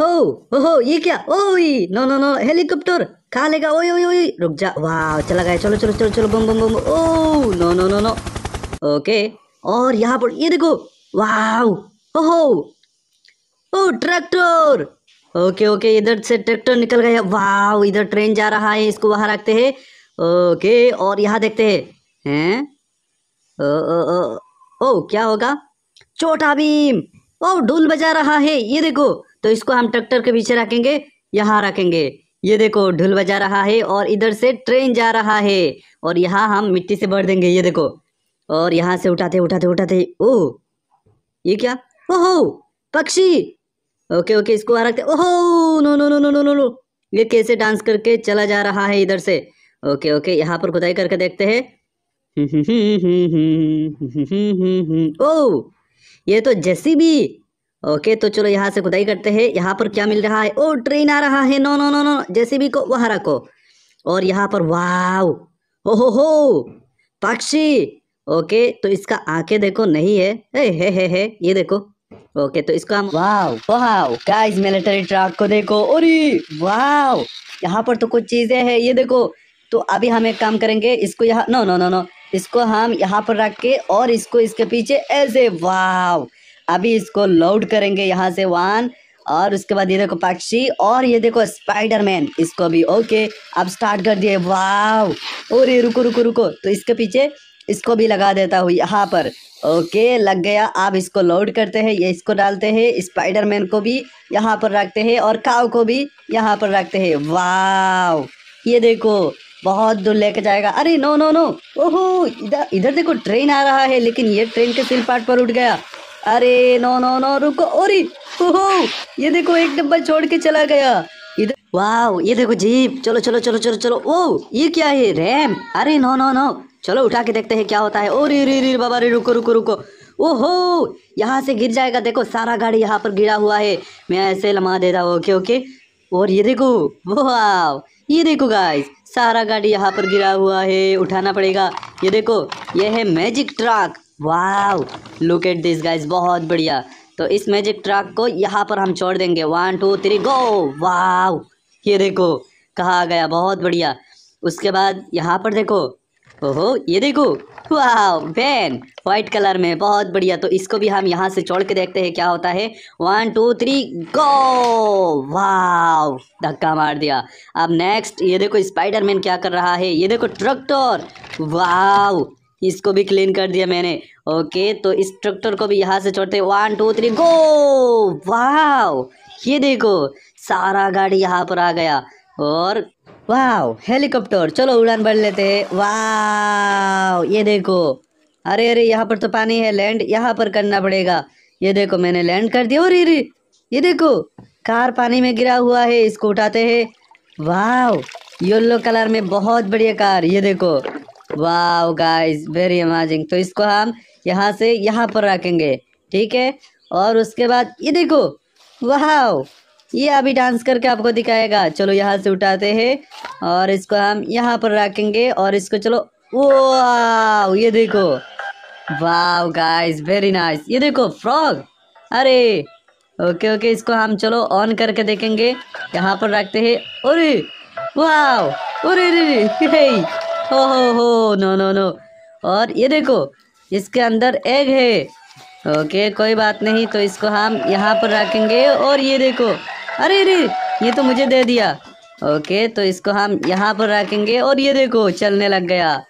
हो हो ये क्या ओई नो नो नो हेलीकॉप्टर खा लेगा ओ ओ रुक जा वाह चला गया चलो चलो चलो चलो बम बम बम ओ no no no no okay और यहाँ पर ये देखो वाह हो ओ ट्रैक्टर ओके ओके इधर से ट्रैक्टर निकल गया वाह इधर ट्रेन जा रहा है इसको वहां रखते हैं ओके और यहाँ देखते है हैं ओ, ओ, ओ, ओ क्या होगा चोटा भीम ओ ढोल बजा रहा है ये देखो तो इसको हम ट्रैक्टर के पीछे रखेंगे यहाँ रखेंगे ये देखो ढुल बजा रहा है और इधर से ट्रेन जा रहा है और यहाँ हम मिट्टी से भर देंगे ये देखो और यहाँ से उठाते उठाते उठाते ओ ये क्या ओहो पक्षी ओके ओके इसको आ रखते ओहो no no no no no no no ये कैसे डांस करके चला जा रहा है इधर से ओके ओके यहाँ पर खुदाई करके देखते हैं ओ ये तो जैसी भी ओके तो चलो यहाँ से खुदाई करते हैं यहाँ पर क्या मिल रहा है ओ ट्रेन आ रहा है नो नो नो नो जैसे भी को वहां रखो और यहाँ पर वाव हो हो हो पक्षी ओके तो इसका आंखें देखो नहीं है ए, हे हे हे ये देखो ओके तो इसको हम wow wow guys military truck को देखो अरे वाव यहाँ पर तो कुछ चीजें हैं ये देखो तो अभी हम एक काम करेंगे इसको यहाँ नो नो नो नो इसको हम यहाँ पर रख के और इसको इसके पीछे ऐसे वाव अभी इसको लोड करेंगे यहाँ से वन और उसके बाद ये देखो पक्षी और ये देखो स्पाइडरमैन इसको भी ओके अब स्टार्ट कर दिए वाव और ये रुको रुको रुको तो इसके पीछे इसको भी लगा देता हूँ यहाँ पर ओके लग गया आप इसको लोड करते हैं ये इसको डालते हैं स्पाइडरमैन को भी यहाँ पर रखते हैं और काव को भी यहाँ पर रखते हैं वाव ये देखो बहुत दूर लेके जाएगा अरे नो नो नो ओहो इधर इधर देखो ट्रेन आ रहा है लेकिन ये ट्रेन के सिल पार्ट पर उठ गया अरे नो नो नो रुको अरे हो ये देखो एक डब्बा छोड़ के चला गया इधर वाह ये देखो जीप चलो चलो चलो चलो चलो ओ ये क्या है रैम अरे नो नो नो चलो उठा के देखते हैं क्या होता है ओ रे रे बाबा रे रुको रुको रुको ओहो यहाँ से गिर जाएगा देखो सारा गाड़ी यहाँ पर गिरा हुआ है मैं ऐसे लमा दे रहा हूँ ओके ओके और ये देखो वाह ये देखो गाइस सारा गाड़ी यहाँ पर गिरा हुआ है उठाना पड़ेगा ये देखो ये है मैजिक ट्रक वाह लुक एट दिस गाइस बहुत बढ़िया तो इस मैजिक ट्रक को यहाँ पर हम छोड़ देंगे वन टू थ्री गो वाह ये देखो कहा गया बहुत बढ़िया उसके बाद यहाँ पर देखो ओहो ये देखो वाह वैन व्हाइट कलर में बहुत बढ़िया तो इसको भी हम यहाँ से छोड़ के देखते हैं क्या होता है वन टू थ्री गो वाह धक्का मार दिया अब नेक्स्ट ये देखो स्पाइडरमैन क्या कर रहा है ये देखो ट्रक्टर वाह इसको भी क्लीन कर दिया मैंने ओके तो इस ट्रैक्टर को भी यहाँ से छोड़ते वन टू थ्री गो वाह ये देखो सारा गाड़ी यहाँ पर आ गया और वाह हेलीकॉप्टर चलो उड़ान भर लेते हैं वाह ये देखो अरे अरे यहाँ पर तो पानी है लैंड यहाँ पर करना पड़ेगा ये देखो मैंने लैंड कर दिया और अरे ये देखो कार पानी में गिरा हुआ है इसको उठाते हैं वाह येलो कलर में बहुत बढ़िया कार ये देखो वाह गाइस वेरी अमेजिंग तो इसको हम यहाँ से यहाँ पर रखेंगे ठीक है और उसके बाद ये देखो वाह ये अभी डांस करके आपको दिखाएगा चलो यहाँ से उठाते हैं और इसको हम यहाँ पर रखेंगे और इसको चलो वाह ये देखो वाह गाइस वेरी नाइस ये देखो फ्रॉग अरे ओके ओके इसको हम चलो ऑन करके देखेंगे यहाँ पर रखते हैं अरे वाह अरे हो हो हो नो नो नो और ये देखो इसके अंदर एग है ओके कोई बात नहीं तो इसको हम यहाँ पर रखेंगे और ये देखो अरे अरे ये तो मुझे दे दिया ओके तो इसको हम यहाँ पर रखेंगे और ये देखो चलने लग गया